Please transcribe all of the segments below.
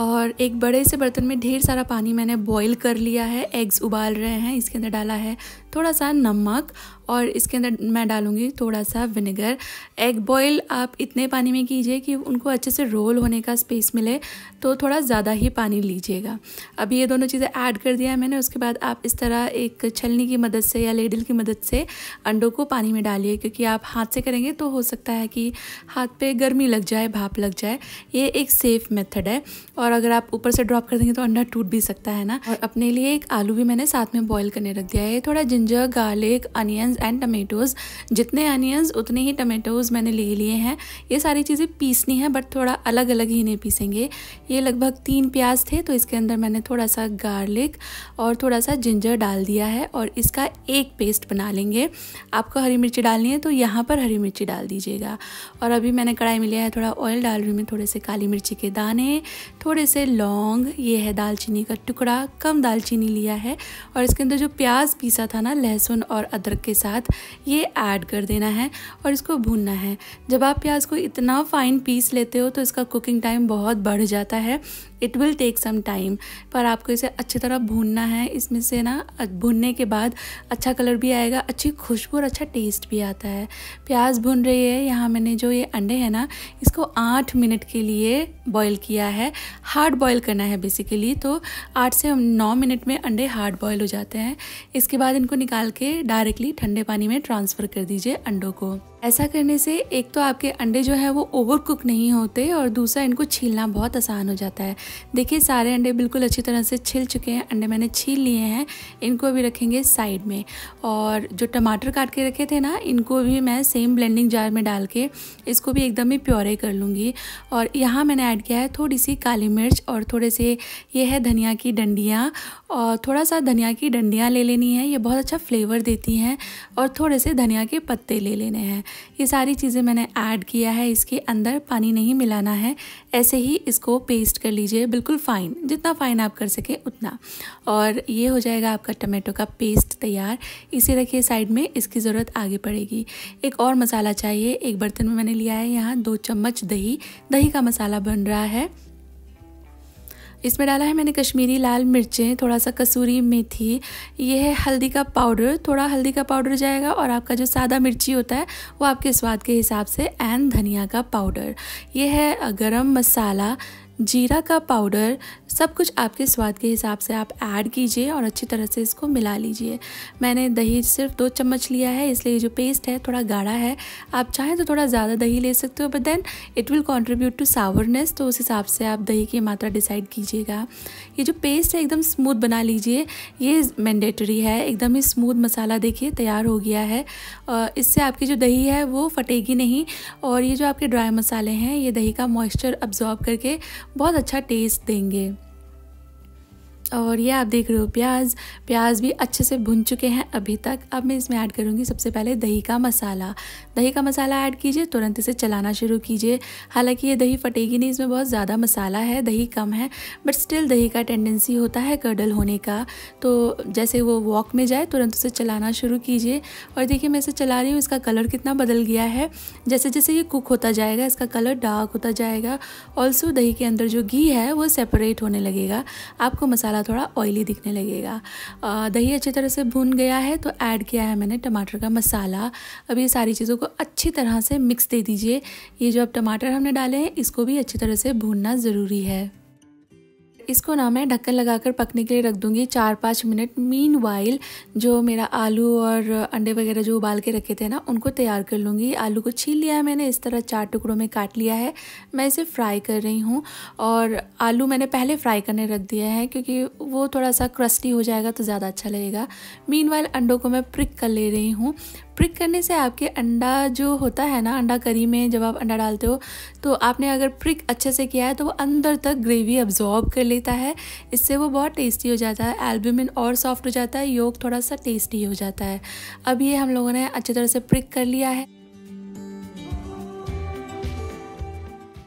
और एक बड़े से बर्तन में ढेर सारा पानी मैंने बॉईल कर लिया है एग्स उबाल रहे हैं इसके अंदर डाला है थोड़ा सा नमक और इसके अंदर मैं डालूँगी थोड़ा सा विनेगर एग बॉयल आप इतने पानी में कीजिए कि उनको अच्छे से रोल होने का स्पेस मिले तो थोड़ा ज़्यादा ही पानी लीजिएगा अभी ये दोनों चीज़ें ऐड कर दिया है मैंने उसके बाद आप इस तरह एक छलनी की मदद से या लेडल की मदद से अंडों को पानी में डालिए क्योंकि आप हाथ से करेंगे तो हो सकता है कि हाथ पे गर्मी लग जाए भाप लग जाए ये एक सेफ़ मेथड है और अगर आप ऊपर से ड्रॉप कर देंगे तो अंडा टूट भी सकता है ना और अपने लिए एक आलू भी मैंने साथ में बॉयल करने रख दिया है थोड़ा जिन ginger garlic onions and tomatoes जितने अनियंस उतने ही टमेटोज़ मैंने ले लिए हैं ये सारी चीज़ें पीसनी है बट थोड़ा अलग अलग ही इन्हें पीसेंगे ये लगभग तीन प्याज थे तो इसके अंदर मैंने थोड़ा सा गार्लिक और थोड़ा सा जिंजर डाल दिया है और इसका एक पेस्ट बना लेंगे आपको हरी मिर्ची डालनी है तो यहाँ पर हरी मिर्ची डाल दीजिएगा और अभी मैंने कढ़ाई में लिया है थोड़ा ऑयल डाल रही हूँ थोड़े से काली मिर्ची के दाने थोड़े से लौंग ये है दालचीनी का टुकड़ा कम दालचीनी लिया है और इसके अंदर जो प्याज पीसा था ना लहसुन और अदरक के साथ ये ऐड कर देना है और इसको भूनना है जब आप प्याज को इतना फाइन पीस लेते हो तो इसका कुकिंग टाइम बहुत बढ़ जाता है it will take some time पर आपको इसे अच्छी तरह भूनना है इसमें से ना भूनने के बाद अच्छा कलर भी आएगा अच्छी खुशबू और अच्छा टेस्ट भी आता है प्याज भून रही है यहाँ मैंने जो ये अंडे हैं ना इसको आठ मिनट के लिए बॉईल किया है हार्ड बॉईल करना है बेसिकली तो आठ से नौ मिनट में अंडे हार्ड बॉईल हो जाते हैं इसके बाद इनको निकाल के डायरेक्टली ठंडे पानी में ट्रांसफ़र कर दीजिए अंडों को ऐसा करने से एक तो आपके अंडे जो है वो ओवर कुक नहीं होते और दूसरा इनको छीलना बहुत आसान हो जाता है देखिए सारे अंडे बिल्कुल अच्छी तरह से छिल चुके हैं अंडे मैंने छील लिए हैं इनको अभी रखेंगे साइड में और जो टमाटर काट के रखे थे ना इनको भी मैं सेम ब्लेंडिंग जार में डाल के इसको भी एकदम ही प्योरे कर लूँगी और यहाँ मैंने ऐड किया है थोड़ी सी काली मिर्च और थोड़े से ये है धनिया की डंडियाँ और थोड़ा सा धनिया की डंडियाँ ले लेनी है ये बहुत अच्छा फ्लेवर देती हैं और थोड़े से धनिया के पत्ते ले लेने हैं ये सारी चीज़ें मैंने ऐड किया है इसके अंदर पानी नहीं मिलाना है ऐसे ही इसको पेस्ट कर लीजिए बिल्कुल फ़ाइन जितना फ़ाइन आप कर सकें उतना और ये हो जाएगा आपका टमाटो का पेस्ट तैयार इसे रखिए साइड में इसकी ज़रूरत आगे पड़ेगी एक और मसाला चाहिए एक बर्तन में मैंने लिया है यहाँ दो चम्मच दही दही का मसाला बन रहा है इसमें डाला है मैंने कश्मीरी लाल मिर्चें थोड़ा सा कसूरी मेथी ये है हल्दी का पाउडर थोड़ा हल्दी का पाउडर जाएगा और आपका जो सादा मिर्ची होता है वो आपके स्वाद के हिसाब से एंड धनिया का पाउडर ये है गरम मसाला जीरा का पाउडर सब कुछ आपके स्वाद के हिसाब से आप ऐड कीजिए और अच्छी तरह से इसको मिला लीजिए मैंने दही सिर्फ दो चम्मच लिया है इसलिए जो पेस्ट है थोड़ा गाढ़ा है आप चाहें तो थोड़ा ज़्यादा दही ले सकते हो but then it will contribute to sourness तो उस हिसाब से आप दही की मात्रा डिसाइड कीजिएगा ये जो पेस्ट है एकदम स्मूथ बना लीजिए ये मैंडेटरी है एकदम ही स्मूथ मसाला देखिए तैयार हो गया है इससे आपकी जो दही है वो फटेगी नहीं और ये जो आपके ड्राई मसाले हैं ये दही का मॉइस्चर अब्जॉर्ब करके बहुत अच्छा टेस्ट देंगे और ये आप देख रहे हो प्याज प्याज भी अच्छे से भुन चुके हैं अभी तक अब मैं इसमें ऐड करूँगी सबसे पहले दही का मसाला दही का मसाला ऐड कीजिए तुरंत इसे चलाना शुरू कीजिए हालांकि ये दही फटेगी नहीं इसमें बहुत ज़्यादा मसाला है दही कम है बट स्टिल दही का टेंडेंसी होता है कर्डल होने का तो जैसे वो वॉक में जाए तुरंत उसे चलाना शुरू कीजिए और देखिए मैं इसे चला रही हूँ इसका कलर कितना बदल गया है जैसे जैसे ये कुक होता जाएगा इसका कलर डार्क होता जाएगा ऑल्सो दही के अंदर जो घी है वो सेपरेट होने लगेगा आपको मसाला थोड़ा ऑयली दिखने लगेगा दही अच्छी तरह से भून गया है तो ऐड किया है मैंने टमाटर का मसाला अब ये सारी चीज़ों को अच्छी तरह से मिक्स दे दीजिए ये जो अब टमाटर हमने डाले हैं इसको भी अच्छी तरह से भूनना ज़रूरी है इसको ना मैं ढक्कन लगाकर पकने के लिए रख दूँगी चार पाँच मिनट मीन वाइल जो मेरा आलू और अंडे वगैरह जो उबाल के रखे थे ना उनको तैयार कर लूँगी आलू को छील लिया है मैंने इस तरह चार टुकड़ों में काट लिया है मैं इसे फ्राई कर रही हूँ और आलू मैंने पहले फ्राई करने रख दिया है क्योंकि वो थोड़ा सा क्रस्टी हो जाएगा तो ज़्यादा अच्छा लगेगा मीन अंडों को मैं प्रिक कर ले रही हूँ प्रिक करने से आपके अंडा जो होता है ना अंडा करी में जब आप अंडा डालते हो तो आपने अगर प्रिक अच्छे से किया है तो वो अंदर तक ग्रेवी अब्जॉर्ब कर लेता है इससे वो बहुत टेस्टी हो जाता है एल्ब्यूमिन और सॉफ्ट हो जाता है योग थोड़ा सा टेस्टी हो जाता है अब ये हम लोगों ने अच्छी तरह से प्रिक कर लिया है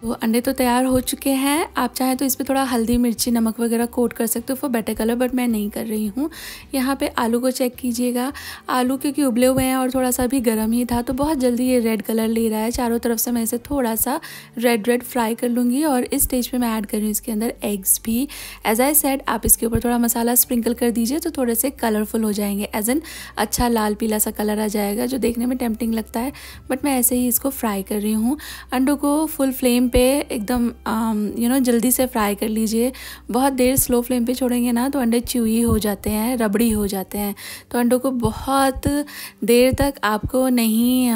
तो अंडे तो तैयार हो चुके हैं आप चाहें तो इस पर थोड़ा हल्दी मिर्ची नमक वगैरह कोट कर सकते हो फॉर बेटर कलर बट मैं नहीं कर रही हूँ यहाँ पे आलू को चेक कीजिएगा आलू क्योंकि उबले हुए हैं और थोड़ा सा भी गर्म ही था तो बहुत जल्दी ये रेड कलर ले रहा है चारों तरफ से मैं इसे थोड़ा सा रेड रेड फ्राई कर लूँगी और इस स्टेज पर मैं ऐड कर रही हूँ इसके अंदर एग्स भी एज आई सेड आप इसके ऊपर थोड़ा मसाला स्प्रिंकल कर दीजिए तो थोड़े से कलरफुल हो जाएंगे एज एन अच्छा लाल पीला सा कलर आ जाएगा जो देखने में टेम्पटिंग लगता है बट मैं ऐसे ही इसको फ्राई कर रही हूँ अंडों को फुल फ्लेम पे एकदम यू um, नो जल्दी से फ्राई कर लीजिए बहुत देर स्लो फ्लेम पे छोड़ेंगे ना तो अंडे च्यूई हो जाते हैं रबड़ी हो जाते हैं तो अंडों को बहुत देर तक आपको नहीं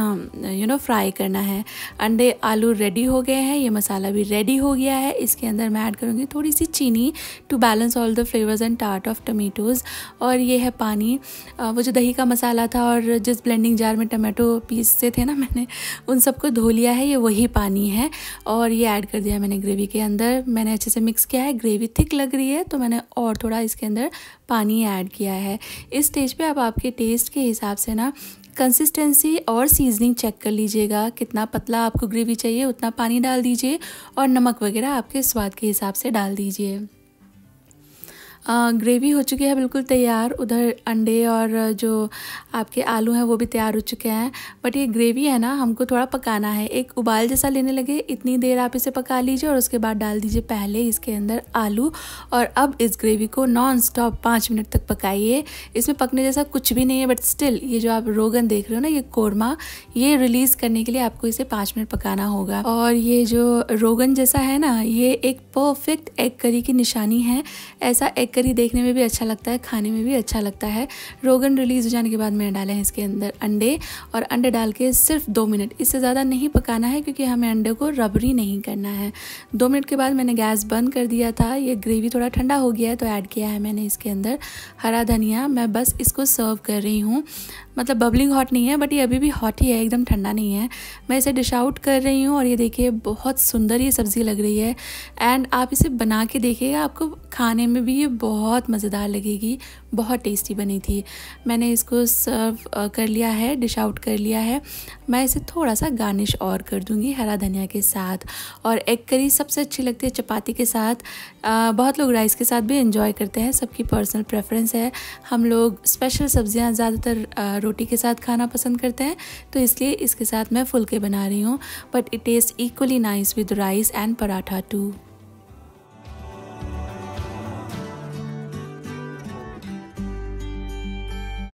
यू नो फ्राई करना है अंडे आलू रेडी हो गए हैं ये मसाला भी रेडी हो गया है इसके अंदर मैं ऐड करूँगी थोड़ी सी चीनी to balance all the flavours and tart of tomatoes और ये है पानी वो जो दही का मसाला था और जिस ब्लेंडिंग जार में टमाटो पीसते थे ना मैंने उन सबको धो लिया है ये वही पानी है और और ये ऐड कर दिया मैंने ग्रेवी के अंदर मैंने अच्छे से मिक्स किया है ग्रेवी थिक लग रही है तो मैंने और थोड़ा इसके अंदर पानी ऐड किया है इस स्टेज पे आप आपके टेस्ट के हिसाब से ना कंसिस्टेंसी और सीजनिंग चेक कर लीजिएगा कितना पतला आपको ग्रेवी चाहिए उतना पानी डाल दीजिए और नमक वगैरह आपके स्वाद के हिसाब से डाल दीजिए ग्रेवी हो चुकी है बिल्कुल तैयार उधर अंडे और जो आपके आलू हैं वो भी तैयार हो चुके हैं बट ये ग्रेवी है ना हमको थोड़ा पकाना है एक उबाल जैसा लेने लगे इतनी देर आप इसे पका लीजिए और उसके बाद डाल दीजिए पहले इसके अंदर आलू और अब इस ग्रेवी को नॉन स्टॉप पाँच मिनट तक पकाइए इसमें पकने जैसा कुछ भी नहीं है बट स्टिल ये जो आप रोगन देख रहे हो ना ये कोरमा ये रिलीज़ करने के लिए आपको इसे पाँच मिनट पकाना होगा और ये जो रोगन जैसा है ना ये एक परफेक्ट एग करी की निशानी है ऐसा एग देख ही देखने में भी अच्छा लगता है खाने में भी अच्छा लगता है रोगन रिलीज़ हो जाने के बाद मैंने डाले हैं इसके अंदर अंडे और अंडे डाल के सिर्फ दो मिनट इससे ज़्यादा नहीं पकाना है क्योंकि हमें अंडे को रबरी नहीं करना है दो मिनट के बाद मैंने गैस बंद कर दिया था ये ग्रेवी थोड़ा ठंडा हो गया है तो ऐड किया है मैंने इसके अंदर हरा धनिया मैं बस इसको सर्व कर रही हूँ मतलब बबलिंग हॉट नहीं है बट ये अभी भी हॉट ही है एकदम ठंडा नहीं है मैं इसे डिश आउट कर रही हूँ और ये देखिए बहुत सुंदर ये सब्ज़ी लग रही है एंड आप इसे बना के देखिएगा आपको खाने में भी ये बहुत मज़ेदार लगेगी बहुत टेस्टी बनी थी मैंने इसको सर्व कर लिया है डिश आउट कर लिया है मैं इसे थोड़ा सा गार्निश और कर दूँगी हरा धनिया के साथ और एग करी सबसे अच्छी लगती है चपाती के साथ आ, बहुत लोग राइस के साथ भी इंजॉय करते हैं सबकी पर्सनल प्रेफरेंस है हम लोग स्पेशल सब्ज़ियाँ ज़्यादातर रोटी के साथ खाना पसंद करते हैं तो इसलिए इसके साथ मैं फुलके बना रही हूँ but it taste equally nice with rice and paratha to